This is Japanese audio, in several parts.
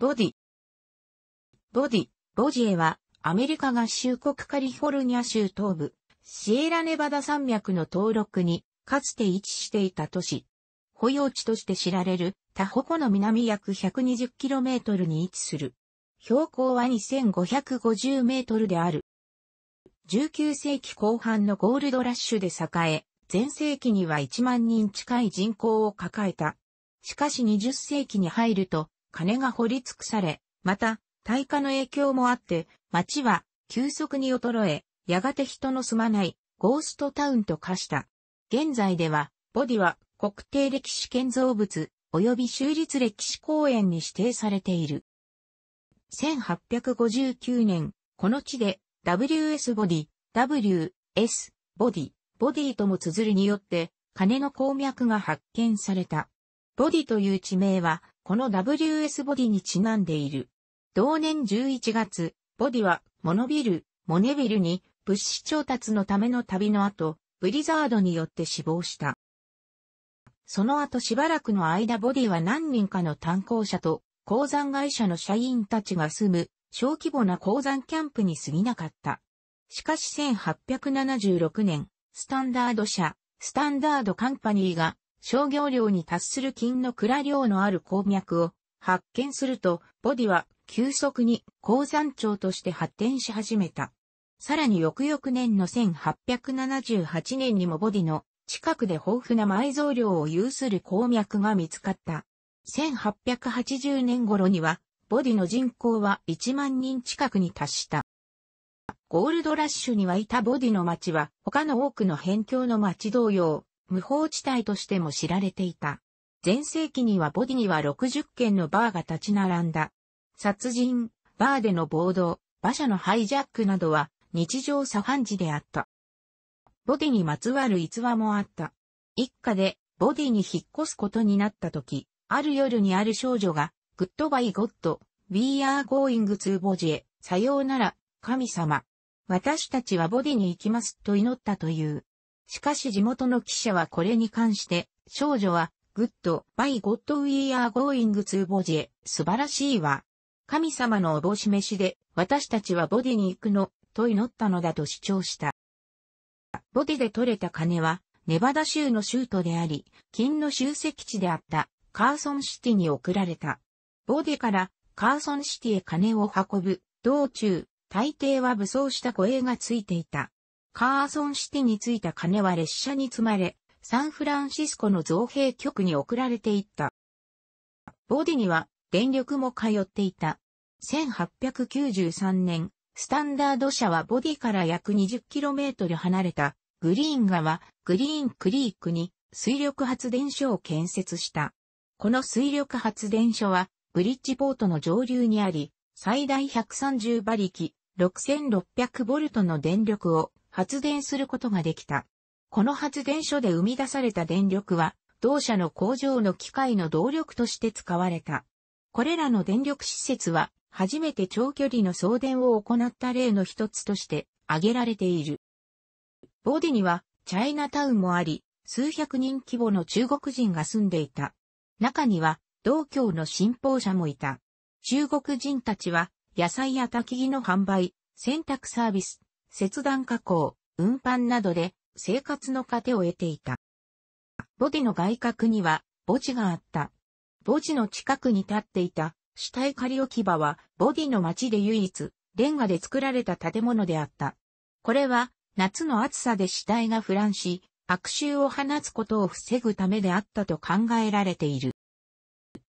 ボディ。ボディ、ボジエは、アメリカ合衆国カリフォルニア州東部、シエラネバダ山脈の登録に、かつて位置していた都市。保養地として知られる、タホ湖の南約 120km に位置する。標高は 2550m である。19世紀後半のゴールドラッシュで栄え、前世紀には1万人近い人口を抱えた。しかし20世紀に入ると、金が掘り尽くされ、また、大火の影響もあって、街は急速に衰え、やがて人の住まないゴーストタウンと化した。現在では、ボディは国定歴史建造物及び州立歴史公園に指定されている。1859年、この地で WS ボディ、WS ボディ、ボディとも綴るによって、金の鉱脈が発見された。ボディという地名は、この WS ボディにちなんでいる。同年11月、ボディはモノビル、モネビルに物資調達のための旅の後、ブリザードによって死亡した。その後しばらくの間ボディは何人かの炭鉱者と鉱山会社の社員たちが住む小規模な鉱山キャンプに過ぎなかった。しかし1876年、スタンダード社、スタンダードカンパニーが商業量に達する金の蔵量のある鉱脈を発見すると、ボディは急速に鉱山町として発展し始めた。さらに翌々年の1878年にもボディの近くで豊富な埋蔵量を有する鉱脈が見つかった。1880年頃には、ボディの人口は1万人近くに達した。ゴールドラッシュに沸いたボディの町は、他の多くの辺境の町同様、無法地帯としても知られていた。前世紀にはボディには60件のバーが立ち並んだ。殺人、バーでの暴動、馬車のハイジャックなどは日常茶飯事であった。ボディにまつわる逸話もあった。一家でボディに引っ越すことになった時、ある夜にある少女が、グッドバイゴッド、We are going to ボジエ、さようなら、神様。私たちはボディに行きますと祈ったという。しかし地元の記者はこれに関して、少女は、グッド、バイゴッドウィーアーゴーイングツーボジェ、素晴らしいわ。神様のおぼし飯で、私たちはボディに行くの、と祈ったのだと主張した。ボディで取れた金は、ネバダ州の州都であり、金の集積地であった、カーソンシティに送られた。ボディからカーソンシティへ金を運ぶ、道中、大抵は武装した護衛がついていた。カーソンシティに着いた金は列車に積まれ、サンフランシスコの造幣局に送られていった。ボディには電力も通っていた。1893年、スタンダード社はボディから約 20km 離れたグリーン川、グリーンクリークに水力発電所を建設した。この水力発電所はブリッジポートの上流にあり、最大130馬力、6600ボルトの電力を発電することができた。この発電所で生み出された電力は、同社の工場の機械の動力として使われた。これらの電力施設は、初めて長距離の送電を行った例の一つとして挙げられている。ボディには、チャイナタウンもあり、数百人規模の中国人が住んでいた。中には、道教の信奉者もいた。中国人たちは、野菜や焚き木の販売、洗濯サービス、切断加工、運搬などで生活の糧を得ていた。ボディの外角には墓地があった。墓地の近くに立っていた主体仮置き場はボディの町で唯一レンガで作られた建物であった。これは夏の暑さで死体が腐乱し悪臭を放つことを防ぐためであったと考えられている。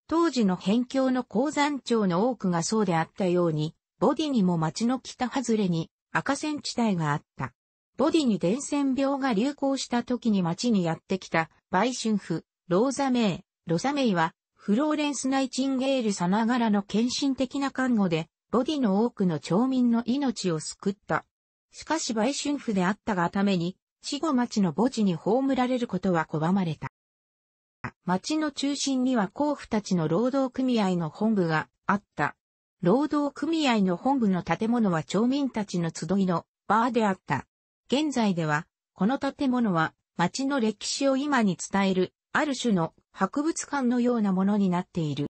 当時の辺境の鉱山町の多くがそうであったように、ボディにも町の北外れに赤線地帯があった。ボディに伝染病が流行した時に街にやってきた、売春婦、ローザメイ、ロザメイは、フローレンス・ナイチンゲールさながらの献身的な看護で、ボディの多くの町民の命を救った。しかし売春婦であったがために、死後町の墓地に葬られることは拒まれた。町の中心には甲府たちの労働組合の本部があった。労働組合の本部の建物は町民たちの集いのバーであった。現在では、この建物は町の歴史を今に伝える、ある種の博物館のようなものになっている。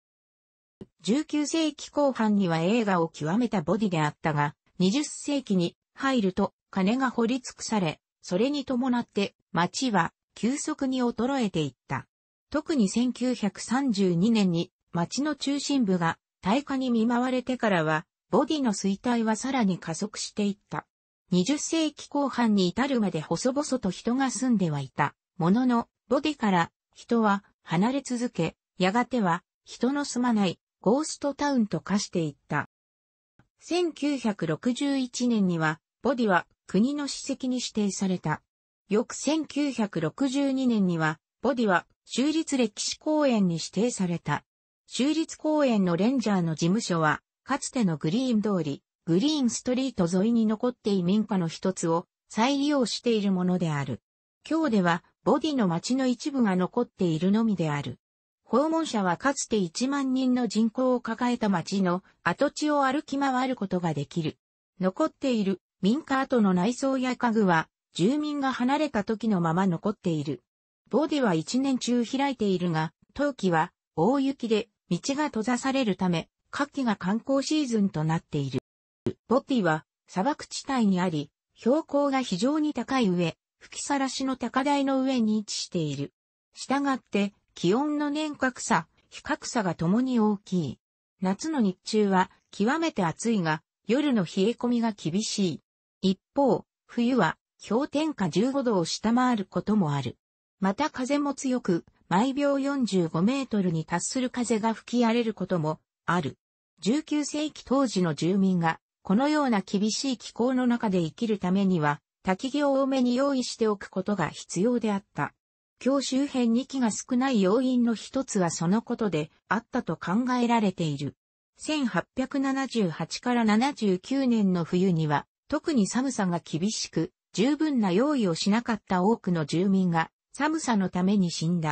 19世紀後半には映画を極めたボディであったが、20世紀に入ると金が掘り尽くされ、それに伴って町は急速に衰えていった。特に1932年に町の中心部が大火に見舞われてからは、ボディの衰退はさらに加速していった。20世紀後半に至るまで細々と人が住んではいた。ものの、ボディから人は離れ続け、やがては人の住まないゴーストタウンと化していった。1961年には、ボディは国の史跡に指定された。翌1962年には、ボディは州立歴史公園に指定された。州立公園のレンジャーの事務所は、かつてのグリーン通り、グリーンストリート沿いに残ってい民家の一つを再利用しているものである。今日では、ボディの町の一部が残っているのみである。訪問者はかつて1万人の人口を抱えた町の跡地を歩き回ることができる。残っている民家跡の内装や家具は住民が離れた時のまま残っている。ボディは1年中開いているが、冬季は大雪で道が閉ざされるため、夏季が観光シーズンとなっている。ボティは砂漠地帯にあり、標高が非常に高い上、吹きさらしの高台の上に位置している。したがって、気温の年較差、比較差が共に大きい。夏の日中は極めて暑いが、夜の冷え込みが厳しい。一方、冬は氷点下15度を下回ることもある。また風も強く、毎秒45メートルに達する風が吹き荒れることもある。19世紀当時の住民が、このような厳しい気候の中で生きるためには、滝木を多めに用意しておくことが必要であった。今日周辺に木が少ない要因の一つはそのことであったと考えられている。1878から79年の冬には、特に寒さが厳しく、十分な用意をしなかった多くの住民が、寒さのために死んだ。